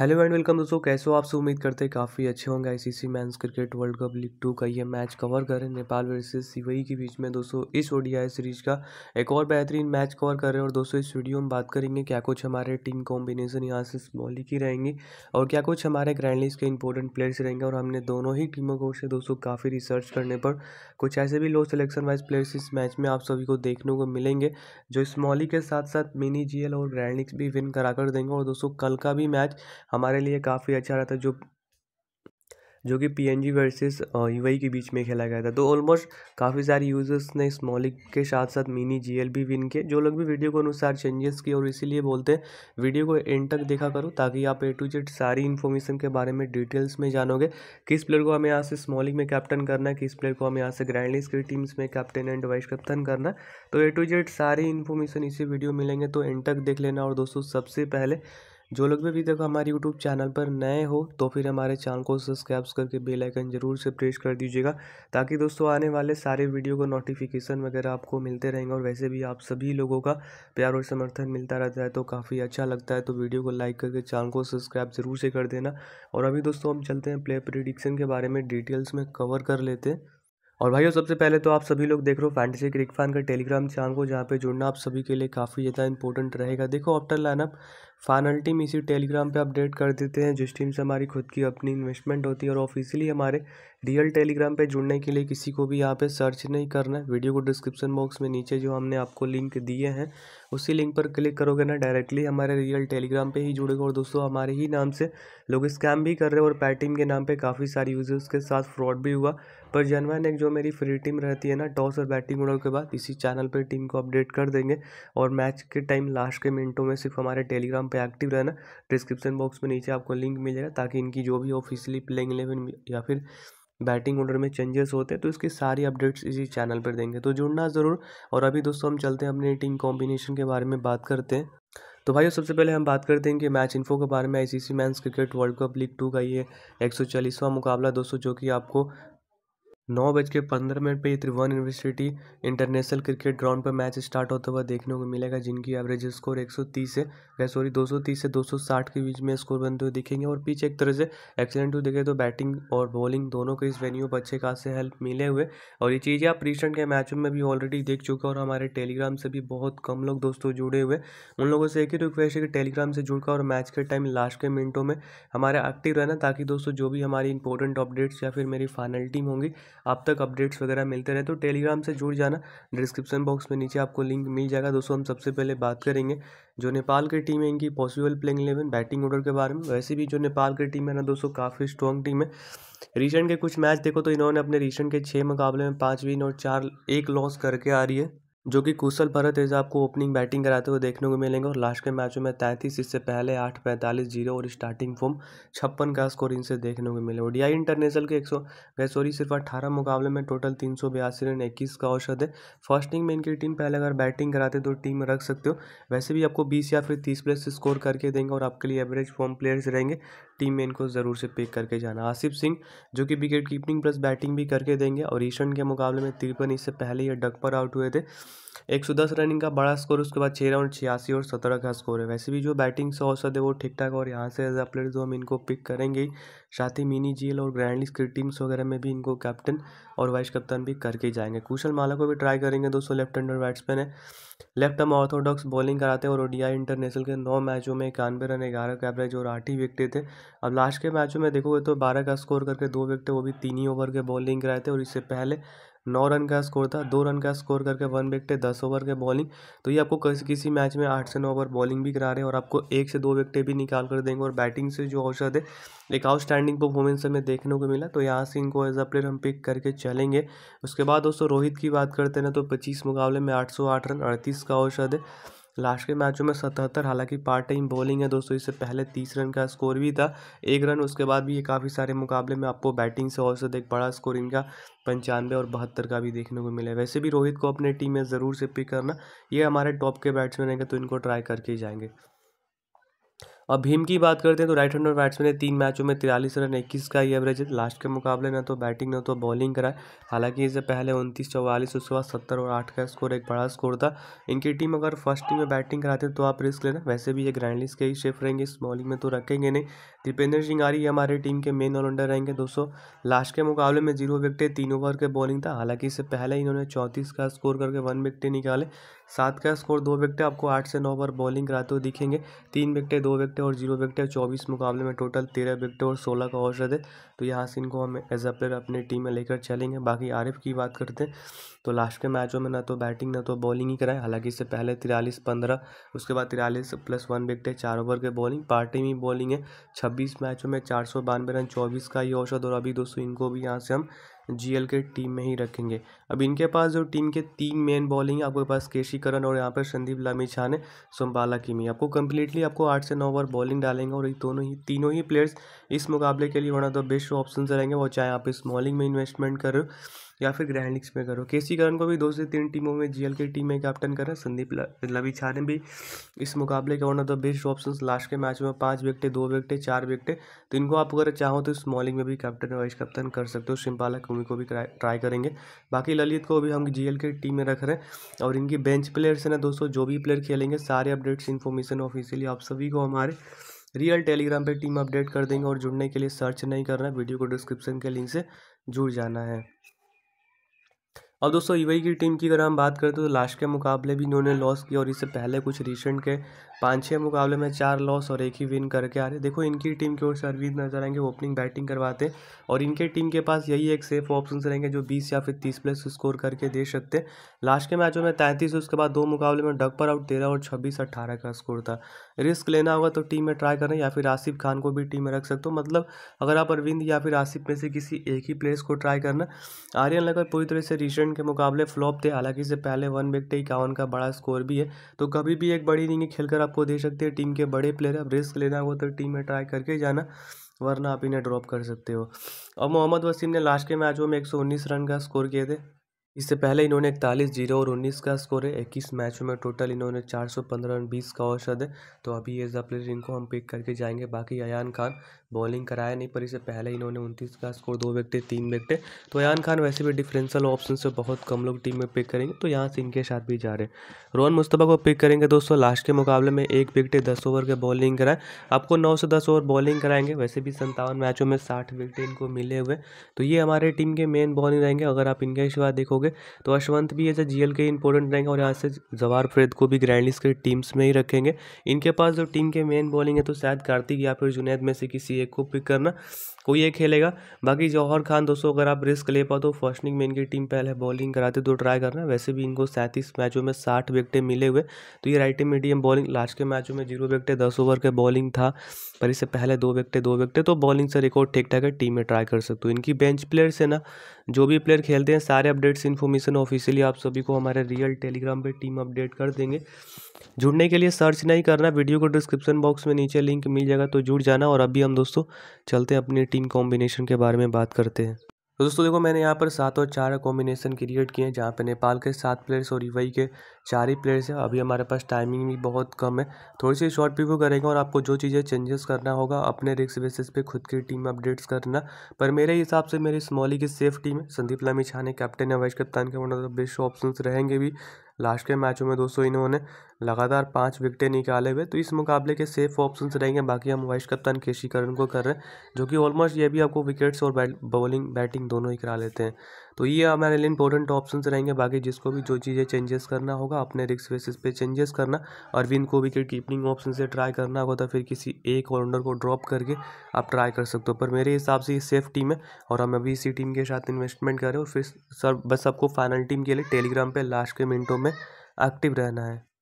hello and welcome दोस्तों कैसे हो आप उम्मीद करते हैं काफ़ी अच्छे होंगे ICC men's cricket world cup league two का ये मैच कवर कर रहे हैं नेपाल वर्सेस सीवई के बीच में दोस्तों इस ओडीआई सीरीज का एक और बेहतरीन मैच कवर कर रहे हैं और दोस्तों इस वीडियो में बात करेंगे क्या कुछ हमारे टीम कॉम्बिनेशन यहाँ से स्मॉली की रहेंगी और क्या कुछ हमारे ग्रैंड के इंपॉर्टेंट प्लेयर्स रहेंगे और हमने दोनों ही टीमों को से दोस्तों काफ़ी रिसर्च करने पर कुछ ऐसे भी लो सेलेक्शन वाइज प्लेयर्स इस मैच में आप सभी को देखने को मिलेंगे जो स्मॉली के साथ साथ मिनी जी और ग्रैंड भी विन करा कर देंगे और दोस्तों कल का भी मैच हमारे लिए काफ़ी अच्छा रहा था जो जो कि P N G versus U के बीच में खेला गया था तो ऑलमोस्ट काफ़ी सारे यूज़र्स ने इस मौलिक के साथ साथ मिनी जी एल भी विन किए जो लोग भी वीडियो के अनुसार चेंजेस किए और इसीलिए बोलते हैं वीडियो को एंड तक देखा करो ताकि आप ए टू जेड सारी इन्फॉर्मेशन के बारे में डिटेल्स में जानोगे किस प्लेयर को हमें यहाँ से स्मॉलिक में कैप्टन करना है किस प्लेयर को हमें यहाँ से ग्रैंड लीग की टीम्स में कैप्टन एंड वाइस कैप्टन करना तो ए टू जेड सारी इन्फॉर्मेशन इसी वीडियो मिलेंगे तो एंड तक देख लेना और दोस्तों सबसे पहले जो लोग भी अभी तक हमारे यूट्यूब चैनल पर नए हो तो फिर हमारे चैनल को सब्सक्राइब करके बेल आइकन ज़रूर से प्रेस कर दीजिएगा ताकि दोस्तों आने वाले सारे वीडियो को नोटिफिकेशन वगैरह आपको मिलते रहेंगे और वैसे भी आप सभी लोगों का प्यार और समर्थन मिलता रहता है तो काफ़ी अच्छा लगता है तो वीडियो को लाइक करके चैनल को सब्सक्राइब ज़रूर से कर देना और अभी दोस्तों हम चलते हैं प्ले प्रिडिक्शन के बारे में डिटेल्स में कवर कर लेते हैं और भाइयों सबसे पहले तो आप सभी लोग देख रहे हो फैंटेसी क्रिक फैन का टेलीग्राम चैनल को जहाँ पे जुड़ना आप सभी के लिए काफ़ी ज़्यादा इंपॉर्टेंट रहेगा देखो ऑप्टर लाइनअप फाइनल टीम इसी टेलीग्राम पे अपडेट कर देते हैं जिस टीम से हमारी खुद की अपनी इन्वेस्टमेंट होती है और ऑफिशियली हमारे रियल टेलीग्राम पे जुड़ने के लिए किसी को भी यहाँ पे सर्च नहीं करना है वीडियो को डिस्क्रिप्शन बॉक्स में नीचे जो हमने आपको लिंक दिए हैं उसी लिंक पर क्लिक करोगे ना डायरेक्टली हमारे रियल टेलीग्राम पे ही जुड़ेगा और दोस्तों हमारे ही नाम से लोग स्कैम भी कर रहे हैं और पैटीम के नाम पर काफ़ी सारे यूजर्स के साथ फ्रॉड भी हुआ पर जनवान एक जो मेरी फ्री टीम रहती है ना टॉस और बैटिंग ऑर्डर के बाद इसी चैनल पर टीम को अपडेट कर देंगे और मैच के टाइम लास्ट के मिनटों में सिर्फ हमारे टेलीग्राम पर एक्टिव रहना डिस्क्रिप्शन बॉक्स में नीचे आपको लिंक मिल जाएगा ताकि इनकी जो भी ऑफिशियली प्लेइंग इलेवन या फिर बैटिंग ऑर्डर में चेंजेस होते हैं तो इसकी सारी अपडेट्स इसी चैनल पर देंगे तो जुड़ना ज़रूर और अभी दोस्तों हम चलते हैं अपने टीम कॉम्बिनेशन के बारे में बात करते हैं तो भाई सबसे पहले हम बात करते हैं कि मैच इन्फो के बारे में ICC men's cricket world cup league two का ये एक मुकाबला दोस्तों जो कि आपको नौ बज के पंद्रह मिनट पर ये Tribhuvan university international cricket ground पर मैच स्टार्ट होता हुआ देखने को मिलेगा जिनकी एवरेज स्कोर 130 से सॉरी 230 से 260 के बीच में स्कोर बनते हुए दिखेंगे और पीछे एक तरह से एक्सीडेंट हुए देखें तो बैटिंग और बॉलिंग दोनों को इस वेन्यू पर अच्छे से हेल्प मिले हुए और ये चीज़ें आप रिसेंट के मैचों में भी ऑलरेडी देख चुके और हमारे टेलीग्राम से भी बहुत कम लोग दोस्तों जुड़े हुए उन लोगों से एक ही रिक्वेस्ट है कि टेलीग्राम से जुड़कर और मैच के टाइम लास्ट के मिनटों में हमारे एक्टिव रहना ताकि दोस्तों जो भी हमारी इंपॉर्टेंट अपडेट्स या फिर मेरी फाइनल टीम होंगी आप तक अपडेट्स वगैरह मिलते रहे तो टेलीग्राम से जुड़ जाना डिस्क्रिप्शन बॉक्स में नीचे आपको लिंक मिल जाएगा दोस्तों हम सबसे पहले बात करेंगे जो नेपाल की टीम है इनकी possible playing eleven batting order के बारे में वैसे भी जो नेपाल की टीम है ना दोस्तों काफ़ी स्ट्रॉन्ग टीम है रिसेंट के कुछ मैच देखो तो इन्होंने अपने रिसेंट के छः मुकाबले में पाँच विन और चार एक लॉस करके आ रही है जो कि कुशल भरत है आपको ओपनिंग बैटिंग कराते हुए देखने को मिलेंगे और लास्ट के मैचों में तैंतीस इससे पहले आठ पैंतालीस जीरो और स्टार्टिंग फॉर्म छप्पन का स्कोर इनसे देखने को मिले ओडीआई इंटरनेशनल के एक सौ सॉरी सिर्फ अट्ठारह मुकाबले में टोटल तीन सौ बयासी रन इक्कीस का औसत है फर्स्टिंग में इनकी टीम पहले अगर बैटिंग कराते तो टीम रख सकते हो वैसे भी आपको बीस या फिर तीस प्लस स्कोर करके देंगे और आपके लिए एवरेज फॉर्म प्लेयर्स रहेंगे टीम में इनको ज़रूर से पिक करके जाना आसिफ सिंह जो कि विकेट कीपिंग प्लस बैटिंग भी करके देंगे और ईशन के मुकाबले में तिरपन इससे पहले ये डक पर आउट हुए थे एक सौ दस रनिंग का बड़ा स्कोर उसके बाद छः राउंड छियासी और सत्रह का स्कोर है वैसे भी जो बैटिंग से औसत है वो ठीक ठाक और यहाँ से एज अ प्लेयर जो हम इनको पिक करेंगे साथ ही मिनी जील और ग्रैंड लीग की टीम्स वगैरह में भी इनको कैप्टन और वाइस कप्तान भी करके जाएंगे कुशल माला को भी ट्राई करेंगे दोस्तों लेफ्ट हैंडर बैट्समैन है लेफ्ट हम ऑर्थोडॉक्स बॉलिंग कराते हैं और ओडीआई इंटरनेशनल के नौ मैचों में इक्यानवे रन ग्यारह का एवरेज और आठ ही विकटें थे अब लास्ट के मैचों में देखोगे तो बारह का स्कोर करके दो विकटें वो भी तीन ही ओवर के बॉलिंग कराए थे और इससे पहले नौ रन का स्कोर था दो रन का स्कोर करके वन विकटे दस ओवर के बॉलिंग तो ये आपको किसी किसी मैच में आठ से नौ ओवर बॉलिंग भी करा रहे हैं और आपको एक से दो विकटे भी निकाल कर देंगे और बैटिंग से जो औसत है एक आउटस्टैंडिंग परफॉर्मेंस हमें देखने को मिला तो यहाँ से इनको एज अ प्लेयर हम पिक करके चलेंगे उसके बाद दोस्तों रोहित की बात करते हैं ना तो पच्चीस मुकाबले में आठ रन अड़तीस का औसत है लास्ट के मैचों में सतहत्तर हालांकि पार्ट टाइम बॉलिंग है दोस्तों इससे पहले तीस रन का स्कोर भी था एक रन उसके बाद भी ये काफ़ी सारे मुकाबले में आपको बैटिंग से से एक बड़ा स्कोर इनका पंचानवे और बहत्तर का भी देखने को मिले वैसे भी रोहित को अपने टीम में ज़रूर से पिक करना ये हमारे टॉप के बैट्समैन हैं तो इनको ट्राई करके ही जाएंगे और भीम की बात करते हैं तो राइट हैंडर बैट्समैन ने तीन मैचों में तिरालीस रन इक्कीस का ही एवरेज है लास्ट के मुकाबले ना तो बैटिंग ना तो बॉलिंग कराए हालांकि इससे पहले उनतीस चौवालीस उसके बाद सत्तर और आठ का स्कोर एक बड़ा स्कोर था इनकी टीम अगर फर्स्ट टीम में बैटिंग कराते तो आप रिस्क लेना वैसे भी ये ग्रैंडलिस्ट के ही शेफ रहेंगे इस बॉलिंग में तो रखेंगे नहीं दीपेंद्र सिंह आरी हमारे टीम के मेन ऑलराउंडर रहेंगे दोस्तों लास्ट के मुकाबले में जीरो विकटे तीन ओवर के बॉलिंग था हालांकि इससे पहले इन्होंने चौंतीस का स्कोर करके वन विकटे निकाले सात का स्कोर दो विकेट आपको आठ से नौ ओवर बॉलिंग कराते हुए दिखेंगे तीन विकेट दो विकेट और जीरो विकटें चौबीस मुकाबले में टोटल तेरह विकेट और सोलह का औसत है तो यहाँ से इनको हम एज अ प्लेयर अपनी टीम में लेकर चलेंगे बाकी आरिफ की बात करते हैं तो लास्ट के मैचों में ना तो बैटिंग ना तो बॉलिंग ही कराए हालांकि इससे पहले तिरालीस पंद्रह उसके बाद तिरालीस प्लस वन विकटें चार ओवर के बॉलिंग पार्टी में बॉलिंग है छब्बीस मैचों में चार सौ बानवे रन चौबीस का ही औसत और अभी दोस्तों इनको भी यहाँ से हम जीएल के टीम में ही रखेंगे अब इनके पास जो टीम के तीन मेन बॉलिंग है आपके पास केशी करण और यहाँ पर संदीप लामी छा ने सोमबाला किमी आपको कंप्लीटली आपको आठ से नौ ओवर बॉलिंग डालेंगे और ये दोनों ही तीनों ही प्लेयर्स इस मुकाबले के लिए one of the best option रहेंगे वो चाहे आप स्मॉलिंग में इन्वेस्टमेंट कर रहे हो या फिर ग्रैंड लीग्स में करो के करण को भी दो से तीन टीमों में जीएल के टीम में कैप्टन करें संदीप लविछा ने भी इस मुकाबले के one of the best option last के मैच में पाँच विकटें दो विकटें चार विकटें तो इनको आप अगर चाहो तो स्मॉलिंग में भी कैप्टन वाइस कैप्टन कर सकते हो शिमपाला कुमी को भी ट्राई करेंगे बाकी ललित को भी हम जी के टीम में रख रहे हैं और इनकी बेंच प्लेयर्स हैं ना दोस्तों जो भी प्लेयर खेलेंगे सारे अपडेट्स इन्फॉर्मेशन ऑफिशियली आप सभी को हमारे रियल टेलीग्राम पे टीम अपडेट कर देंगे और जुड़ने के लिए सर्च नहीं करना वीडियो को डिस्क्रिप्शन के लिंक से जुड़ जाना है और दोस्तों यू की टीम की अगर हम बात करें तो लास्ट के मुकाबले भी इन्होंने लॉस किया और इससे पहले कुछ रिसेंट के पाँच छः मुकाबले में चार लॉस और एक ही विन करके आ रहे देखो इनकी टीम की ओर से अरविंद नजर आएंगे ओपनिंग बैटिंग करवाते और इनके टीम के पास यही एक सेफ ऑप्शन रहेंगे जो बीस या फिर तीस प्लस स्कोर करके दे सकते लास्ट के मैचों में तैंतीस उसके बाद दो मुकाबले में डग पर आउट तेरह और छब्बीस अट्ठारह का स्कोर था रिस्क लेना होगा तो टीम में ट्राई करें या फिर आसिफ खान को भी टीम में रख सकते हो मतलब अगर आप अरविंद या फिर आसिफ में से किसी एक ही प्लेयर्स को ट्राई करना आर्यन लगर पूरी तरह से रिसेंट के मुकाबले फ्लॉप थे हालांकि इससे पहले वन विकेट इक्यावन का बड़ा स्कोर भी है तो कभी भी एक बड़ी इनिंग खेलकर आप आपको दे सकते हैं टीम के बड़े प्लेयर अब रिस्क लेना हो तो टीम में ट्राई करके जाना वरना आप इन्हें ड्रॉप कर सकते हो और मोहम्मद वसीम ने लास्ट के मैचों में एक रन का स्कोर किए थे इससे पहले इन्होंने इकतालीस जीरो और उन्नीस का स्कोर है इक्कीस मैचों में टोटल इन्होंने चार सौ पंद्रह रन बीस का औसत है तो अभी एज अ प्लेयर इनको हम पिक करके जाएंगे बाकी अयान खान बॉलिंग कराया नहीं पर इससे पहले इन्होंने उनतीस का स्कोर दो विकटे तीन विकटे तो यान खान वैसे भी डिफरेंशियल ऑप्शन से बहुत कम लोग टीम में पिक करेंगे तो यहाँ से इनके साथ भी जा रहे हैं रोहन मुस्तफ़ा को पिक करेंगे दोस्तों लास्ट के मुकाबले में एक विकटे दस ओवर के बॉलिंग कराए आपको नौ से दस ओवर बॉलिंग कराएंगे वैसे भी संतावन मैचों में साठ विकटे इनको मिले हुए तो ये हमारे टीम के मेन बॉलिंग रहेंगे अगर आप इनके बाद देखोगे तो अशवंत भी ऐसे जी के इंपॉर्टेंट रहेंगे और यहाँ से जवार फ्रेद को भी ग्रैंड लिस्ट के टीम्स में ही रखेंगे इनके पास जो टीम के मेन बॉलिंग है तो शायद कार्तिक या फिर जुनेद में से किसी एक खूब पिक करना कोई ये खेलेगा बाकी जौहर खान दोस्तों अगर आप रिस्क ले पाओ तो फर्स्ट इनिंग में इनकी टीम पहले बॉलिंग कराते तो ट्राई करना वैसे भी इनको सैंतीस मैचों में साठ विकटे मिले हुए तो ये राइट मीडियम बॉलिंग लास्ट के मैचों में जीरो विकटे दस ओवर के बॉलिंग था पर इससे पहले दो विकटे दो विकटे तो बॉलिंग से रिकॉर्ड ठीक ठाक है टीम में ट्राई कर सकते हो इनकी बेंच प्लेयर्स है ना जो भी प्लेयर खेलते हैं सारे अपडेट्स इन्फॉर्मेशन ऑफिशियली आप सभी को हमारे रियल टेलीग्राम पर टीम अपडेट कर देंगे जुड़ने के लिए सर्च नहीं करना वीडियो को डिस्क्रिप्शन बॉक्स में नीचे लिंक मिल जाएगा तो जुड़ जाना और अभी हम दोस्तों दोस्तों चलते हैं अपनी टीम कॉम्बिनेशन के बारे में बात करते हैं तो दोस्तों देखो मैंने यहाँ पर सात और चार कॉम्बिनेशन क्रिएट किए हैं जहाँ पे नेपाल के सात प्लेयर्स और यूएई के चार ही प्लेयर्स हैं अभी हमारे पास टाइमिंग भी बहुत कम है थोड़ी सी शॉर्ट पिक करेंगे और आपको जो चीज़ें चेंजेस करना होगा अपने रिक्स बेसिस पे खुद की टीम अपडेट्स करना पर मेरे हिसाब से मेरी स्मॉली की सेफ टीम है संदीप लमी छाने कैप्टन है वाइस कप्तान के one of the best option रहेंगे भी लास्ट के मैचों में दोस्तों इन्होंने लगातार पाँच विकटें निकाले हुए तो इस मुकाबले के सेफ ऑप्शन रहेंगे बाकी हम वाइस कप्तान केशी करण को कर रहे हैं जो कि ऑलमोस्ट ये भी आपको विकेट्स और बैट बॉलिंग बैटिंग दोनों ही करा लेते हैं तो ये हमारे लिए इंपॉर्टेंट ऑप्शन रहेंगे बाकी जिसको भी जो चीज़ें चेंजेस करना होगा अपने रिक्स बेसिस पे चेंजेस करना अरविंद को विकेट कीपिंग ऑप्शन से ट्राई करना होगा तो फिर किसी एक ऑलराउंडर को ड्रॉप करके आप ट्राई कर सकते हो पर मेरे हिसाब से ये सेफ टीम है और हम अभी इसी टीम के साथ इन्वेस्टमेंट करें और फिर सर बस आपको फाइनल टीम के लिए टेलीग्राम पर लास्ट के मिनटों में एक्टिव रहना है